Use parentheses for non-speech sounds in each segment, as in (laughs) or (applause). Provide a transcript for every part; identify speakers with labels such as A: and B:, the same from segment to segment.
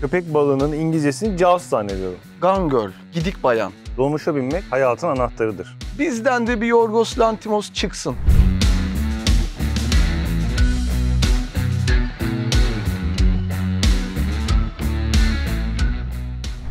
A: Köpek balığının İngilizcesini jaws zannediyorum. Gangirl, gidik bayan. Dolmuşa binmek hayatın anahtarıdır.
B: Bizden de bir Yorgos Lantimos çıksın.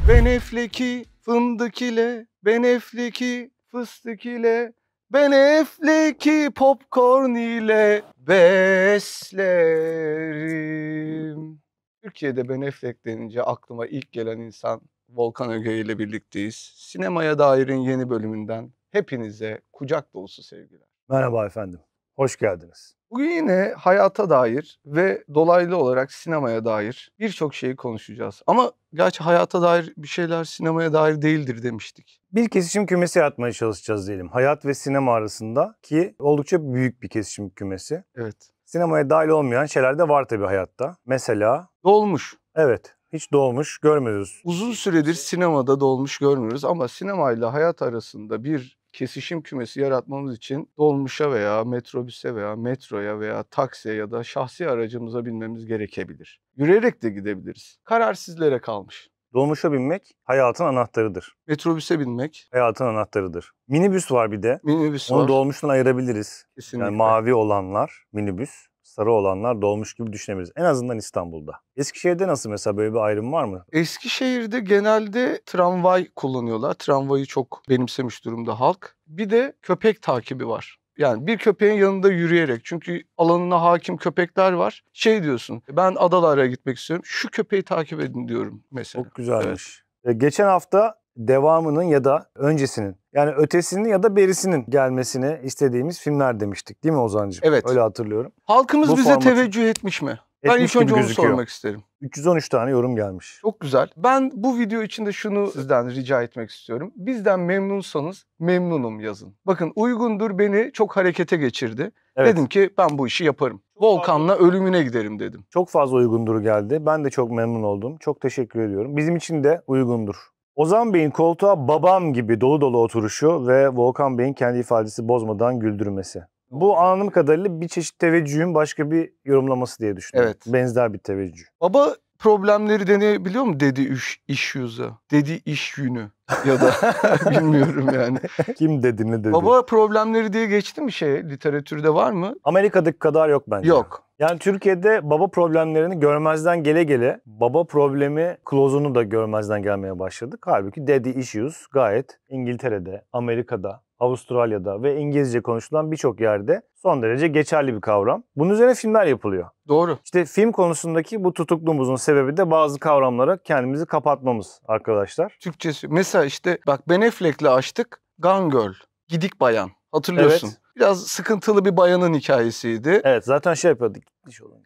B: Benefleki fındık ile, benefleki fıstık ile, benefleki popcorn ile beslerim. Türkiye'de beneflek denince aklıma ilk gelen insan Volkan Öge ile birlikteyiz. Sinemaya
A: Dair'in yeni bölümünden
B: hepinize kucak dolusu sevgiler.
A: Merhaba efendim, hoş geldiniz.
B: Bugün yine hayata dair ve dolaylı olarak sinemaya dair birçok şeyi konuşacağız.
A: Ama gerçi hayata dair bir şeyler sinemaya dair değildir demiştik. Bir kesişim kümesi yaratmaya çalışacağız diyelim. Hayat ve sinema arasında ki oldukça büyük bir kesişim kümesi. Evet sinemaya dahil olmayan şeyler de var tabii hayatta. Mesela... Dolmuş. Evet. Hiç dolmuş görmüyoruz. Uzun süredir sinemada dolmuş görmüyoruz ama sinemayla hayat arasında
B: bir kesişim kümesi yaratmamız için dolmuşa veya metrobüse veya metroya veya taksiye ya da şahsi aracımıza binmemiz gerekebilir. Yürüyerek de gidebiliriz. Karar
A: kalmış. Dolmuşa binmek hayatın anahtarıdır. Metrobüse binmek. Hayatın anahtarıdır. Minibüs var bir de. Minibüs Onu var. dolmuştan ayırabiliriz. Kesinlikle. Yani mavi olanlar minibüs, sarı olanlar dolmuş gibi düşünebiliriz. En azından İstanbul'da. Eskişehir'de nasıl mesela böyle bir ayrım var mı? Eskişehir'de genelde tramvay kullanıyorlar. Tramvayı çok benimsemiş
B: durumda halk. Bir de köpek takibi var. Yani bir köpeğin yanında yürüyerek çünkü alanına hakim köpekler var. Şey diyorsun ben adalara gitmek istiyorum şu köpeği takip edin
A: diyorum mesela. Çok güzelmiş. Evet. E, geçen hafta devamının ya da öncesinin yani ötesinin ya da berisinin gelmesini istediğimiz filmler demiştik değil mi Ozan'cığım? Evet. Öyle hatırlıyorum. Halkımız Bu bize formatı...
B: teveccüh etmiş mi? Ben ilk önce onu sormak isterim.
A: 313 tane yorum
B: gelmiş. Çok güzel. Ben bu video içinde şunu sizden rica etmek istiyorum. Bizden memnunsanız memnunum yazın. Bakın uygundur beni çok harekete geçirdi. Evet. Dedim ki ben bu işi yaparım.
A: Volkan'la ölümüne giderim dedim. Çok fazla uygundur geldi. Ben de çok memnun oldum. Çok teşekkür ediyorum. Bizim için de uygundur. Ozan Bey'in koltuğa babam gibi dolu dolu oturuşu ve Volkan Bey'in kendi ifadesi bozmadan güldürmesi. Bu anladığım kadarıyla bir çeşit teveccühün başka bir yorumlaması diye düşünüyorum. Evet. Benzer bir teveccüh. Baba problemleri
B: deneyebiliyor mu dedi iş, iş yüzü? Dedi iş günü.
A: ya da (laughs) bilmiyorum yani. Kim dedi ne dedi? Baba problemleri diye geçti mi şey literatürde var mı? Amerika'daki kadar yok bence. Yok. Yani Türkiye'de baba problemlerini görmezden gele gele baba problemi klozunu da görmezden gelmeye başladık. Halbuki daddy issues gayet İngiltere'de, Amerika'da, Avustralya'da ve İngilizce konuşulan birçok yerde son derece geçerli bir kavram. Bunun üzerine filmler yapılıyor. Doğru. İşte film konusundaki bu tutukluğumuzun sebebi de bazı kavramlara kendimizi kapatmamız arkadaşlar. Türkçesi mesela işte bak Ben Affleck'le açtık
B: Gone Girl, Gidik Bayan hatırlıyorsun. Evet. Biraz sıkıntılı bir bayanın hikayesiydi. Evet zaten şey yapıyorduk.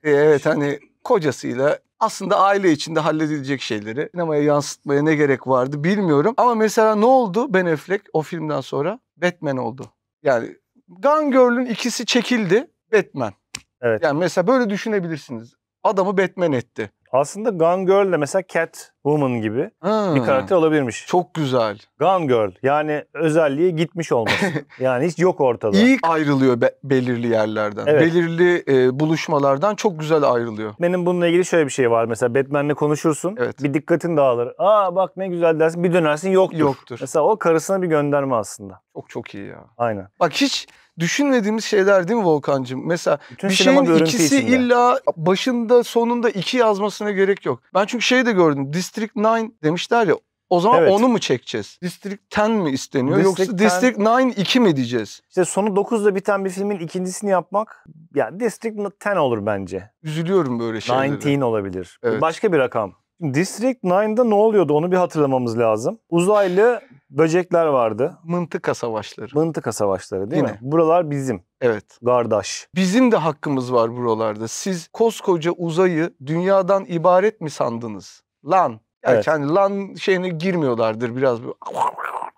B: E, evet hani kocasıyla aslında aile içinde halledilecek şeyleri sinemaya yansıtmaya ne gerek vardı bilmiyorum. Ama mesela ne oldu Ben Affleck o filmden sonra? Batman oldu. Yani Gun Girl'ün ikisi çekildi Batman.
A: Evet. Yani mesela böyle düşünebilirsiniz. Adamı Batman etti. Aslında Gun Girl'le mesela Cat Woman gibi ha, bir karakter olabilirmiş. Çok güzel. Gone Girl yani özelliği gitmiş olması. (laughs) yani hiç yok ortada. İlk ayrılıyor be- belirli yerlerden. Evet. Belirli e, buluşmalardan çok güzel ayrılıyor. Benim bununla ilgili şöyle bir şey var. Mesela Batman'le konuşursun. Evet. Bir dikkatin dağılır. Aa bak ne güzel dersin. Bir dönersin yoktur. Yoktur. Mesela o karısına bir gönderme aslında. Çok çok iyi ya. Aynen. Bak hiç düşünmediğimiz şeyler değil mi Volkan'cığım? Mesela Bütün bir şeyin ikisi içinde.
B: illa başında sonunda iki yazmasına gerek yok. Ben çünkü şey de gördüm. Dis District 9 demişler ya o zaman evet. onu mu çekeceğiz? District 10 mi isteniyor District yoksa 10... District
A: 9 2 mi diyeceğiz? İşte sonu 9'da biten bir filmin ikincisini yapmak yani District 10 olur bence. Üzülüyorum böyle şeylere. 19 olabilir. Evet. Başka bir rakam. District 9'da ne oluyordu onu bir hatırlamamız lazım. Uzaylı böcekler vardı. Mıntıka savaşları. Mıntıka savaşları değil Yine. mi? Buralar bizim. Evet. Kardeş. Bizim de hakkımız
B: var buralarda. Siz koskoca uzayı dünyadan ibaret mi sandınız? Lan yani evet. kendi lan şeyine girmiyorlardır biraz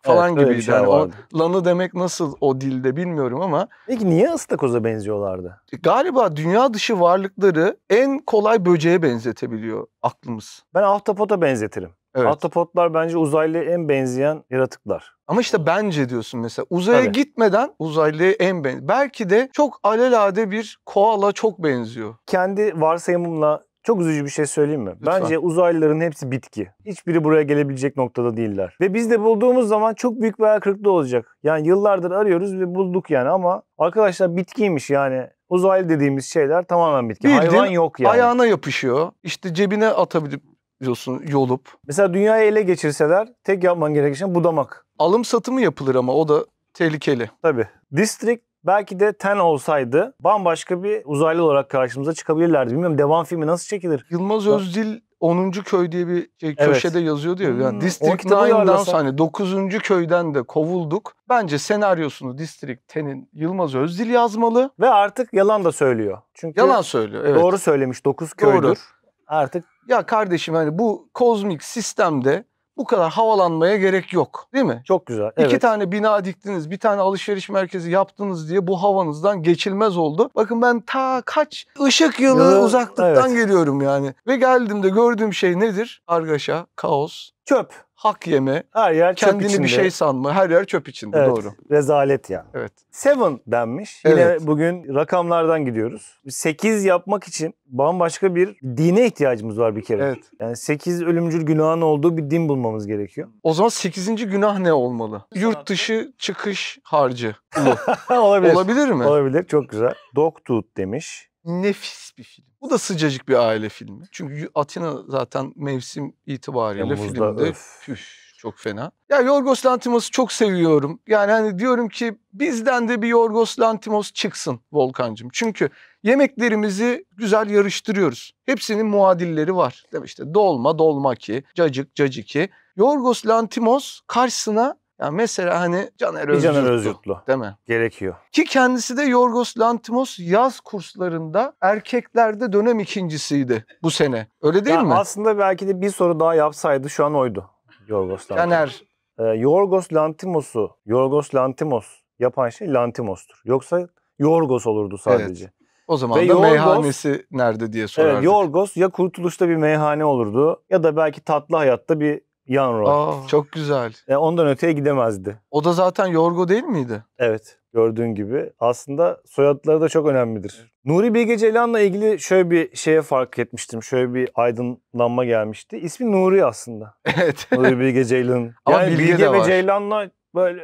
B: falan evet, gibiydi. Şey yani o, lanı demek nasıl o dilde bilmiyorum ama. Peki niye ıstakoza benziyorlardı? E, galiba dünya dışı varlıkları en kolay böceğe benzetebiliyor aklımız. Ben ahtapota benzetirim. Evet. Ahtapotlar bence uzaylıya en benzeyen yaratıklar. Ama işte bence diyorsun mesela uzaya Tabii. gitmeden uzaylıya en benziyor. Belki de çok alelade bir koala
A: çok benziyor. Kendi varsayımımla çok üzücü bir şey söyleyeyim mi? Lütfen. Bence uzaylıların hepsi bitki. Hiçbiri buraya gelebilecek noktada değiller. Ve biz de bulduğumuz zaman çok büyük bir hayal olacak. Yani yıllardır arıyoruz ve bulduk yani ama arkadaşlar bitkiymiş yani. Uzaylı dediğimiz şeyler tamamen bitki. Bildin, Hayvan yok yani. ayağına yapışıyor. İşte cebine atabiliyorsun yolup. Mesela dünyayı ele geçirseler tek yapman gereken şey budamak. Alım satımı yapılır ama o da tehlikeli. Tabii. District Belki de Ten olsaydı bambaşka bir uzaylı olarak karşımıza çıkabilirlerdi. Bilmiyorum devam filmi nasıl çekilir? Yılmaz Özdil 10. köy diye bir şey, köşede evet. yazıyordu ya. Yani hmm, District 9'dan sonra 9. Hani köyden de kovulduk.
B: Bence senaryosunu District 10'in Yılmaz Özdil yazmalı. Ve artık yalan da söylüyor. Çünkü yalan söylüyor. Evet. Doğru söylemiş 9 köydür. Doğru. Artık ya kardeşim hani bu kozmik sistemde bu kadar havalanmaya gerek yok değil mi? Çok güzel. Evet. İki tane bina diktiniz, bir tane alışveriş merkezi yaptınız diye bu havanızdan geçilmez oldu. Bakın ben ta kaç ışık yılı Yıl, uzaklıktan evet. geliyorum yani. Ve geldiğimde gördüğüm şey nedir? Argaşa, kaos. Çöp hak yeme, her yer kendini içinde. bir şey sanma, her yer çöp içinde evet, doğru.
A: Rezalet ya. Evet. Seven denmiş. Yine evet. bugün rakamlardan gidiyoruz. Sekiz yapmak için bambaşka bir dine ihtiyacımız var bir kere. Evet. Yani sekiz ölümcül günahın olduğu bir din bulmamız gerekiyor. O zaman sekizinci günah ne olmalı? Yurt dışı
B: çıkış harcı. (laughs) Olabilir. Olabilir mi?
A: Olabilir. Çok güzel. Dog demiş.
B: Nefis bir film. Bu da sıcacık bir aile filmi. Çünkü Atina zaten mevsim itibariyle Temmuz'da, filmde püf çok fena. Ya Yorgos Lantimos'u çok seviyorum. Yani hani diyorum ki bizden de bir Yorgos Lanthimos çıksın Volkan'cığım. Çünkü yemeklerimizi güzel yarıştırıyoruz. Hepsinin muadilleri var. Değil mi? İşte dolma dolmaki, cacık caciki. Yorgos Lanthimos karşısına ya mesela hani Caner Özyurtlu. Caner Özyurtlu.
A: Değil mi? Gerekiyor.
B: Ki kendisi de Yorgos Lantimos yaz kurslarında
A: erkeklerde dönem ikincisiydi bu sene. Öyle değil yani mi? Aslında belki de bir soru daha yapsaydı şu an oydu Yorgos Lantimos. Caner. Ee, Yorgos Lantimos'u, Yorgos Lantimos yapan şey Lantimos'tur. Yoksa Yorgos olurdu sadece. Evet.
B: O zaman Ve da Yorgos, meyhanesi nerede diye sorardık. Evet,
A: Yorgos ya Kurtuluş'ta bir meyhane olurdu ya da belki Tatlı Hayat'ta bir Yan rol. Aa, çok güzel. Yani e, ondan öteye gidemezdi. O da zaten Yorgo değil miydi? Evet. Gördüğün gibi aslında soyadları da çok önemlidir. Nuri Bilge Ceylan'la ilgili şöyle bir şeye fark etmiştim. Şöyle bir aydınlanma gelmişti. İsmi Nuri aslında. (laughs) Evet. Nuri Bilge Ceylan. Yani ama Bilge, Bilge ve Ceylan'la böyle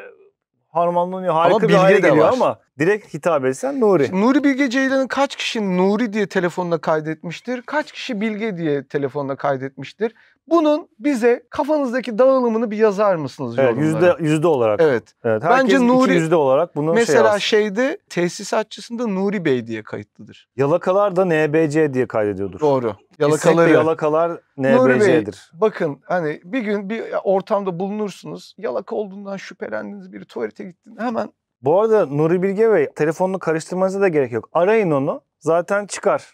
A: harmanlanıyor. Harika ama bir hale geliyor var. ama direkt hitap etsen Nuri. Şimdi Nuri Bilge Ceylan'ın kaç
B: kişi Nuri diye telefonla kaydetmiştir? Kaç kişi Bilge diye telefonla kaydetmiştir? Bunun bize kafanızdaki dağılımını bir yazar mısınız evet, Yüzde,
A: yüzde olarak. Evet. evet Bence Nuri yüzde olarak bunu şey mesela şey yaz.
B: şeyde tesisatçısında Nuri Bey diye kayıtlıdır.
A: Yalakalar da NBC diye kaydediyordur. Doğru. Yalakaları. yalakalar NBC'dir.
B: Bey, bakın hani bir gün bir ortamda bulunursunuz. Yalaka olduğundan şüphelendiğiniz bir tuvalete
A: gittin, hemen bu arada Nuri Bilge Bey telefonunu karıştırmanıza da gerek yok. Arayın onu zaten çıkar.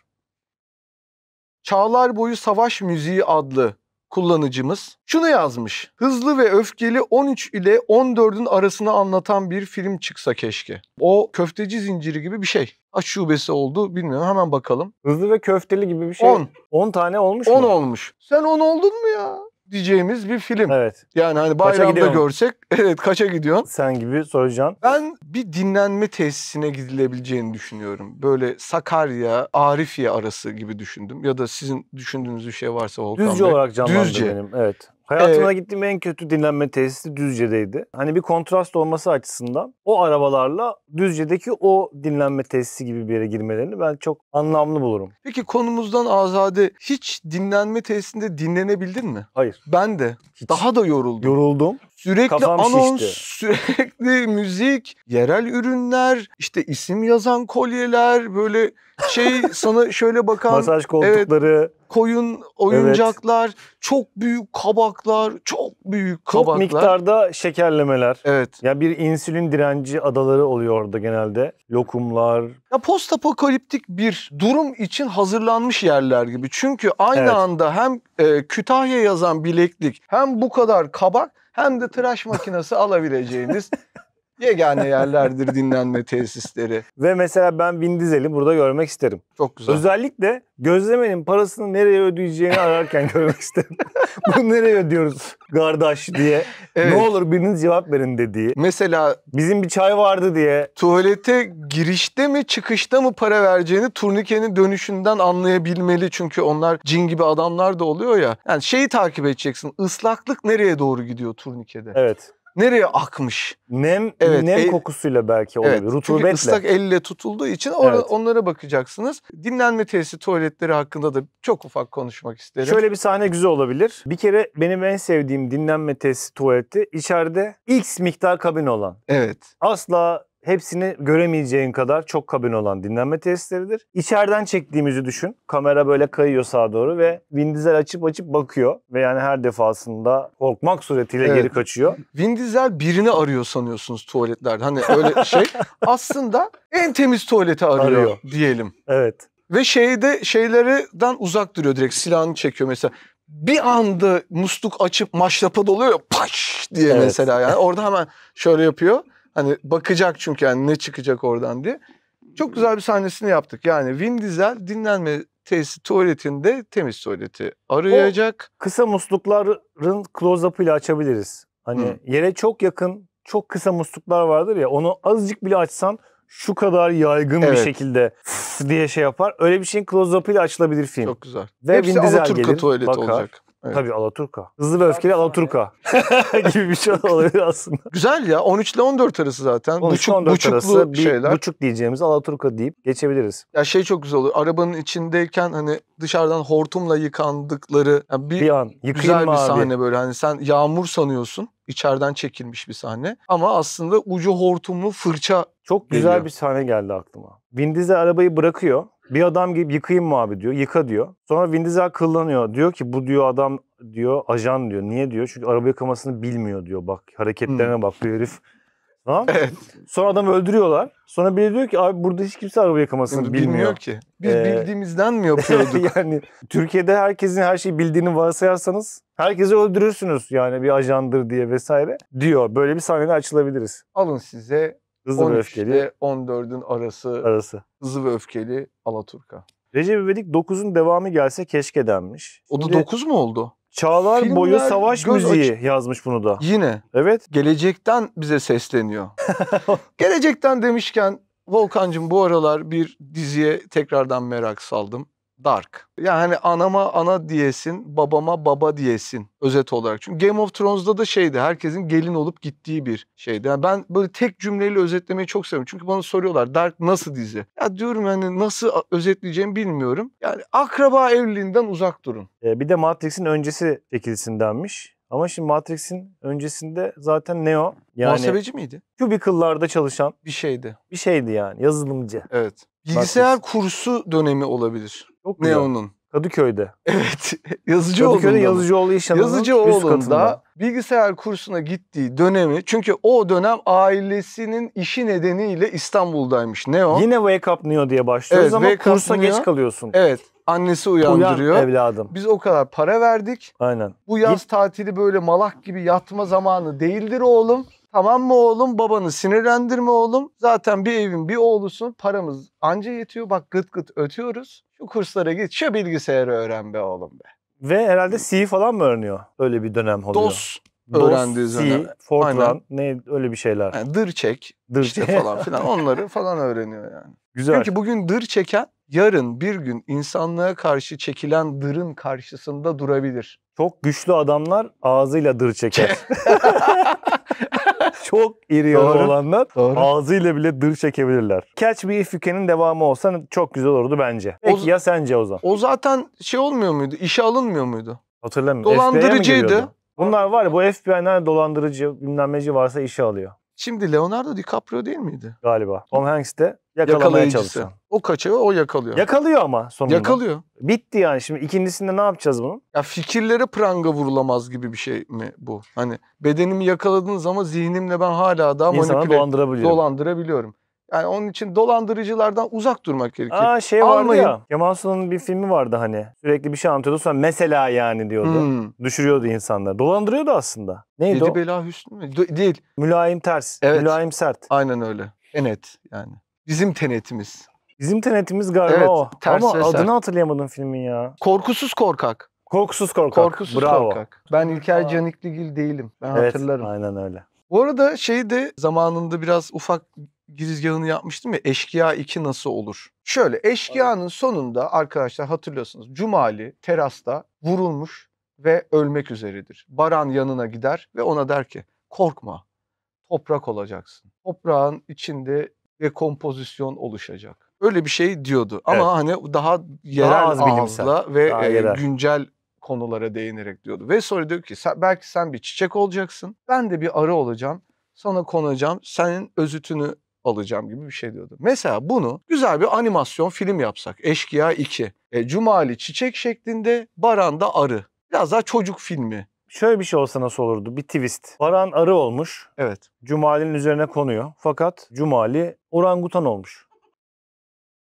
A: Çağlar Boyu Savaş Müziği adlı
B: kullanıcımız şunu yazmış. Hızlı ve Öfkeli 13 ile 14'ün arasını anlatan bir film çıksa keşke. O köfteci zinciri gibi bir şey. Aç şubesi oldu bilmiyorum hemen bakalım. Hızlı ve köfteli gibi bir şey. 10. 10 tane olmuş 10 mu? olmuş. Sen 10 oldun mu ya? diyeceğimiz bir film. Evet. Yani hani bayramda görsek (laughs) evet kaça gidiyorsun? Sen gibi soracaksın. Ben bir dinlenme tesisine gidilebileceğini düşünüyorum. Böyle Sakarya, Arifiye arası gibi düşündüm. Ya da sizin düşündüğünüz bir şey varsa Volkan Düzce Bey. olarak canlandı Düzce. benim. Evet. Hayatımda ee,
A: gittiğim en kötü dinlenme tesisi Düzce'deydi. Hani bir kontrast olması açısından o arabalarla Düzce'deki o dinlenme tesisi gibi bir yere girmelerini ben çok anlamlı bulurum.
B: Peki konumuzdan azade hiç dinlenme tesisinde dinlenebildin mi? Hayır. Ben de. Hiç. Daha da yoruldum. Yoruldum. Sürekli Kafam anons, şişti. sürekli müzik, yerel ürünler, işte isim yazan kolyeler, böyle şey (laughs) sana şöyle bakan masaj koltukları, evet,
A: koyun oyuncaklar,
B: evet. çok büyük kabaklar, çok büyük kabaklar. Çok miktarda
A: şekerlemeler. Evet. Ya bir insülin direnci adaları oluyor orada genelde. Lokumlar. Ya
B: postapokaliptik bir durum için hazırlanmış yerler gibi. Çünkü aynı evet. anda hem e, Kütahya yazan bileklik hem bu kadar kabak hem de tıraş makinesi alabileceğiniz (laughs)
A: yegane yerlerdir dinlenme tesisleri. Ve mesela ben Vin burada görmek isterim. Çok güzel. Özellikle gözlemenin parasını nereye ödeyeceğini ararken (laughs) görmek isterim. (laughs) Bunu nereye ödüyoruz kardeş diye. Evet. Ne olur biriniz cevap verin dediği. Mesela
B: bizim bir çay vardı diye. Tuvalete girişte mi çıkışta mı para vereceğini turnikenin dönüşünden anlayabilmeli. Çünkü onlar cin gibi adamlar da oluyor ya. Yani şeyi takip edeceksin. Islaklık nereye doğru gidiyor turnikede? Evet nereye akmış? Nem evet, nem el, kokusuyla
A: belki olabilir. Evet, rutubetle. Çünkü ıslak
B: elle tutulduğu için or- evet. onlara bakacaksınız. Dinlenme tesisi tuvaletleri hakkında da çok ufak konuşmak isterim.
A: Şöyle bir sahne güzel olabilir. Bir kere benim en sevdiğim dinlenme tesisi tuvaleti içeride X miktar kabin olan. Evet. Asla Hepsini göremeyeceğin kadar çok kabin olan dinlenme testleridir. İçeriden çektiğimizi düşün. Kamera böyle kayıyor sağa doğru ve Vin açıp açıp bakıyor. Ve yani her defasında korkmak suretiyle evet. geri kaçıyor.
B: Vin birini arıyor sanıyorsunuz tuvaletlerde. Hani öyle şey. (laughs) Aslında en temiz tuvaleti arıyor, arıyor. diyelim. Evet. Ve şeyde şeylerden uzak duruyor direkt silahını çekiyor mesela bir anda musluk açıp maşrapa doluyor paş diye evet. mesela yani orada hemen şöyle yapıyor. Hani bakacak çünkü yani ne çıkacak oradan diye. Çok güzel bir sahnesini yaptık. Yani Vin Diesel dinlenme tesisi tuvaletinde temiz tuvaleti arayacak. O kısa
A: muslukların close ile açabiliriz. Hani Hı. yere çok yakın çok kısa musluklar vardır ya onu azıcık bile açsan şu kadar yaygın evet. bir şekilde diye şey yapar. Öyle bir şeyin close ile açılabilir film. Çok güzel. Ve Hepsi Vin Diesel gelir, tuvaleti bakar. olacak. Evet. Tabii Alaturka. Hızlı ve öfkeli Alaturka (laughs) gibi bir şey olabilir aslında. Güzel ya 13 ile 14 arası zaten. 13 buçuk, 14 buçuklu arası bir şeyler. buçuk diyeceğimiz Alaturka deyip geçebiliriz. Ya şey çok güzel
B: olur. Arabanın içindeyken hani dışarıdan hortumla yıkandıkları yani bir, bir an güzel bir abi. sahne böyle. Hani sen yağmur sanıyorsun içeriden çekilmiş bir sahne. Ama aslında ucu
A: hortumlu fırça Çok güzel bir sahne geldi aklıma. Vin Diesel arabayı bırakıyor bir adam gibi yıkayım mı abi diyor. Yıka diyor. Sonra Windows'a Diesel kıllanıyor. Diyor ki bu diyor adam diyor ajan diyor. Niye diyor? Çünkü araba yıkamasını bilmiyor diyor. Bak hareketlerine hmm. bak bu herif. Tamam. Evet. Sonra adamı öldürüyorlar. Sonra biri diyor ki abi burada hiç kimse araba yıkamasını bilmiyor. Bilmiyor ki. Biz ee, bildiğimizden mi (laughs) yapıyorduk? yani Türkiye'de herkesin her şeyi bildiğini varsayarsanız herkesi öldürürsünüz yani bir ajandır diye vesaire diyor. Böyle bir sahne açılabiliriz. Alın size Hızlı 13 ve öfkeli. 14'ün arası, arası. Hızlı ve öfkeli
B: Alaturka.
A: Recep İvedik 9'un devamı gelse keşke denmiş. Şimdi, o da 9 mu oldu? Çağlar Filmler, boyu savaş müziği aç...
B: yazmış bunu da. Yine. Evet. Gelecekten bize sesleniyor. (laughs) Gelecekten demişken Volkan'cığım bu aralar bir diziye tekrardan merak saldım dark. Yani hani anama ana diyesin, babama baba diyesin özet olarak. Çünkü Game of Thrones'da da şeydi herkesin gelin olup gittiği bir şeydi. Yani ben böyle tek cümleyle özetlemeyi çok seviyorum. Çünkü bana soruyorlar Dark nasıl dizi? Ya diyorum hani nasıl
A: özetleyeceğimi bilmiyorum. Yani akraba evliliğinden uzak durun. Ee, bir de Matrix'in öncesi çekilisindenmiş. Ama şimdi Matrix'in öncesinde zaten Neo yani muhasebeci miydi? Cubicle'larda çalışan bir şeydi. Bir şeydi yani yazılımcı. Evet. Bilgisayar Matrix. kursu dönemi olabilir. Çok ne onun? Kadıköy'de. Evet. (laughs) yazıcı Kadıköy'de Yazıcıoğlu Yazıcı Yazıcıoğlu'nda
B: bilgisayar kursuna gittiği dönemi çünkü o dönem ailesinin işi nedeniyle İstanbul'daymış. Ne o?
A: Yine Wake Up Neo diye
B: başlıyoruz evet, ama kursa geç kalıyorsun. Evet. Annesi uyandırıyor. Uyan evladım. Biz o kadar para verdik. Aynen. Bu yaz Git. tatili böyle malak gibi yatma zamanı değildir oğlum. Aman mı oğlum babanı sinirlendirme oğlum. Zaten bir evin bir oğlusun. Paramız anca yetiyor. Bak gıt gıt
A: ötüyoruz. Şu kurslara git şu bilgisayarı öğren be oğlum be. Ve herhalde C falan mı öğreniyor? Öyle bir dönem oluyor. DOS öğrendiği C, dönem. Fortran Aynen. ne öyle bir şeyler. Yani dır çek dır işte falan filan (laughs) onları
B: falan öğreniyor yani.
A: Güzel. Çünkü bugün dır çeken
B: yarın bir gün insanlığa karşı çekilen dırın karşısında durabilir. Çok güçlü
A: adamlar ağzıyla dır çeker. (laughs) Çok iri yarı olanlar doğru. ağzıyla bile dır çekebilirler. Catch Me If You Can'in devamı olsa çok güzel olurdu bence. Peki ya sence Ozan? O zaten şey olmuyor muydu? İşe alınmıyor muydu? Hatırlamıyorum. Dolandırıcıydı. Bunlar var ya bu FBI'ler dolandırıcı bilmem varsa işe alıyor Şimdi Leonardo DiCaprio değil miydi? galiba. Tom Hanks de yakalamaya çalışan. O kaçıyor, o yakalıyor. Yakalıyor ama sonunda. Yakalıyor. Bitti yani şimdi ikincisinde ne yapacağız bunu? Ya fikirlere pranga
B: vurulamaz gibi bir şey mi bu? Hani bedenimi yakaladınız ama zihnimle ben hala daha İnsanı manipüle dolandırabiliyorum.
A: dolandırabiliyorum. Yani onun için dolandırıcılardan uzak durmak gerekiyor. Aa şey vardı ya. Kemal Sunal'ın bir filmi vardı hani. Sürekli bir şey anlatıyordu sonra mesela yani diyordu. Hmm. Düşürüyordu insanları. Dolandırıyordu aslında. Neydi Yedi o? bela hüsnü mü? De- değil. Mülayim ters. Evet. Mülayim
B: sert. Aynen öyle. Enet yani. Bizim tenetimiz.
A: Bizim tenetimiz galiba Evet, o. ters Ama eser. adını hatırlayamadım filmin ya.
B: Korkusuz korkak. Korkusuz Korkak. Korkusuz Bravo. korkak. Ben İlker Canikligil değilim. Ben Evet, hatırlarım. aynen öyle. Bu arada şey de zamanında biraz ufak girizgahını yapmıştım ya Eşkıya 2 nasıl olur? Şöyle Eşkıya'nın sonunda arkadaşlar hatırlıyorsunuz Cumali terasta vurulmuş ve ölmek üzeredir. Baran yanına gider ve ona der ki korkma toprak olacaksın. Toprağın içinde ve kompozisyon oluşacak. Öyle bir şey diyordu ama evet. hani daha yerel daha az ağızla ve daha e, yerel. güncel konulara değinerek diyordu. Ve sonra diyor ki sen, belki sen bir çiçek olacaksın, ben de bir arı olacağım, sana konacağım, senin özütünü alacağım gibi bir şey diyordu. Mesela bunu güzel bir animasyon film yapsak. Eşkıya 2. E, Cumali çiçek şeklinde, Baran da arı. Biraz daha çocuk filmi
A: Şöyle bir şey olsa nasıl olurdu? Bir twist. Baran arı olmuş. Evet. Cumali'nin üzerine konuyor. Fakat Cumali orangutan olmuş.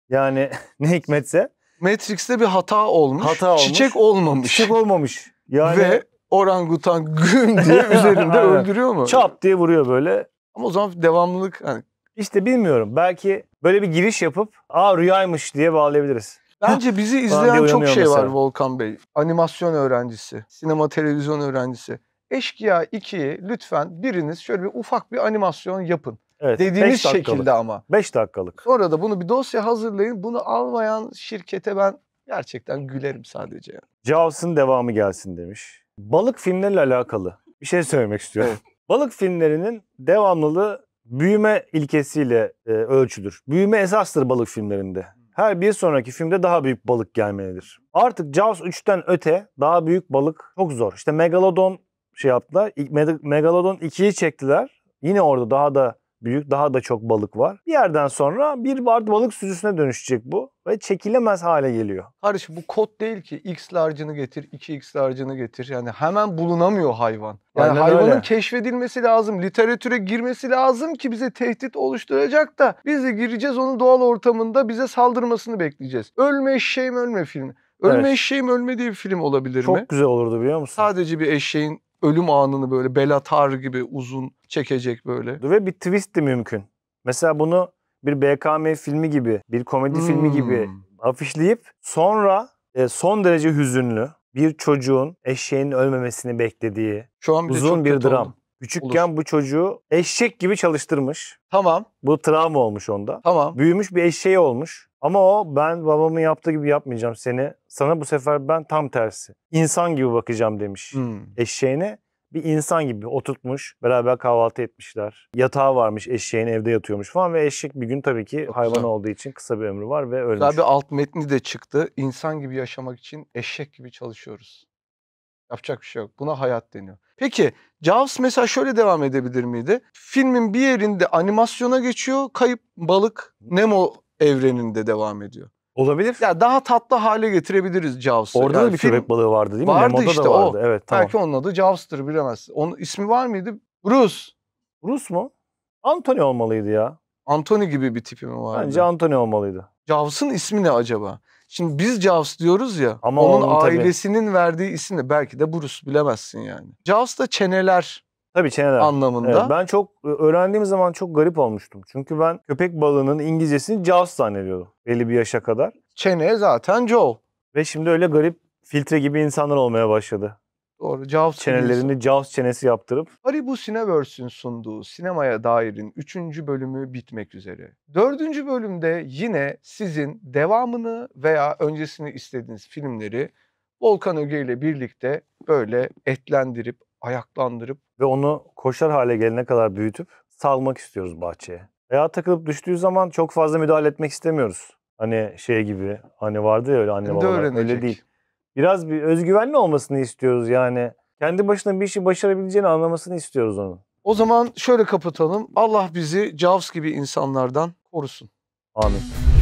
A: Yani (laughs) ne hikmetse. Matrix'te bir hata olmuş. Hata olmuş. Çiçek olmamış. Çiçek olmamış. Yani... Ve orangutan gün (laughs) diye üzerinde öldürüyor mu? Çap diye vuruyor böyle. Ama o zaman devamlılık hani... İşte bilmiyorum. Belki böyle bir giriş yapıp aa rüyaymış diye bağlayabiliriz. Bence bizi izleyen çok şey mesela. var
B: Volkan Bey. Animasyon öğrencisi, sinema televizyon öğrencisi. Eşkıya 2'yi lütfen biriniz şöyle bir ufak bir animasyon yapın.
A: Evet, dediğiniz şekilde ama. 5 dakikalık.
B: Sonra da bunu bir dosya hazırlayın. Bunu almayan şirkete ben gerçekten gülerim sadece.
A: Jaws'ın devamı gelsin demiş. Balık filmleriyle alakalı bir şey söylemek istiyorum. (laughs) Balık filmlerinin devamlılığı büyüme ilkesiyle e, ölçülür. Büyüme esastır balık filmlerinde her bir sonraki filmde daha büyük balık gelmelidir. Artık Jaws 3'ten öte daha büyük balık çok zor. İşte Megalodon şey yaptılar. Megalodon 2'yi çektiler. Yine orada daha da büyük, daha da çok balık var. Bir yerden sonra bir bard balık süzüsüne dönüşecek bu ve çekilemez hale geliyor.
B: Kardeş bu kod değil ki X large'ını getir, 2X large'ını getir. Yani hemen bulunamıyor hayvan. Yani Aynen hayvanın öyle. keşfedilmesi lazım, literatüre girmesi lazım ki bize tehdit oluşturacak da biz de gireceğiz onun doğal ortamında bize saldırmasını bekleyeceğiz. Ölme eşeğim ölme filmi. Ölme evet. eşeğim ölme diye bir film olabilir Çok mi? Çok güzel olurdu biliyor musun? Sadece bir
A: eşeğin ölüm anını böyle belatar gibi uzun çekecek böyle. Ve bir twist de mümkün. Mesela bunu bir BKM filmi gibi, bir komedi hmm. filmi gibi hmm. afişleyip sonra e, son derece hüzünlü bir çocuğun eşeğin ölmemesini beklediği Şu an bir uzun bir dram. Oldu. Küçükken Olur. bu çocuğu eşek gibi çalıştırmış. Tamam. Bu travma olmuş onda. Tamam. Büyümüş bir eşeği olmuş. Ama o ben babamın yaptığı gibi yapmayacağım seni. Sana bu sefer ben tam tersi. İnsan gibi bakacağım demiş hmm. eşeğine. Bir insan gibi oturtmuş, beraber kahvaltı etmişler. Yatağı varmış, eşeğin evde yatıyormuş falan ve eşek bir gün tabii ki Çok hayvan güzel. olduğu için kısa bir ömrü var ve ölmüş. Daha bir alt metni de çıktı. İnsan gibi yaşamak için
B: eşek gibi çalışıyoruz. Yapacak bir şey yok. Buna hayat deniyor. Peki Jaws mesela şöyle devam edebilir miydi? Filmin bir yerinde animasyona geçiyor. Kayıp balık Nemo evreninde devam ediyor. Olabilir. Ya daha tatlı hale getirebiliriz Jaws'ı. Orada yani da bir film... köpek balığı vardı değil mi? Vardı Nemo'da işte da vardı. o. Evet, tamam. Belki onun adı Jaws'tır bilemezsin. Onun ismi var mıydı? Rus. Rus mu? Anthony olmalıydı ya. Anthony gibi bir tipi mi vardı? Bence Anthony olmalıydı. Jaws'ın ismi ne acaba? Şimdi biz Jaws diyoruz ya. Ama onun, onun ailesinin tabii. verdiği isim de belki de Bruce bilemezsin yani. Jaws'ta çeneler Tabii çeneler.
A: Anlamında. Evet, ben çok e, öğrendiğim zaman çok garip olmuştum. Çünkü ben köpek balığının İngilizcesini jaws zannediyordum belli bir yaşa kadar. Çene zaten jaw. Ve şimdi öyle garip filtre gibi insanlar olmaya başladı. Doğru. Jaws Çenelerini Jaws çenesi yaptırıp. Haribo Cineverse'ün sunduğu sinemaya dairin 3.
B: bölümü bitmek üzere. 4. bölümde yine sizin devamını veya öncesini istediğiniz filmleri Volkan Öge ile birlikte böyle
A: etlendirip, ayaklandırıp ve onu koşar hale gelene kadar büyütüp salmak istiyoruz bahçeye. Veya takılıp düştüğü zaman çok fazla müdahale etmek istemiyoruz. Hani şey gibi hani vardı ya öyle anne babalar öyle değil. Biraz bir özgüvenli olmasını istiyoruz yani. Kendi başına bir işi başarabileceğini anlamasını istiyoruz onu. O zaman şöyle kapatalım. Allah bizi
B: Jaws gibi insanlardan korusun. Amin.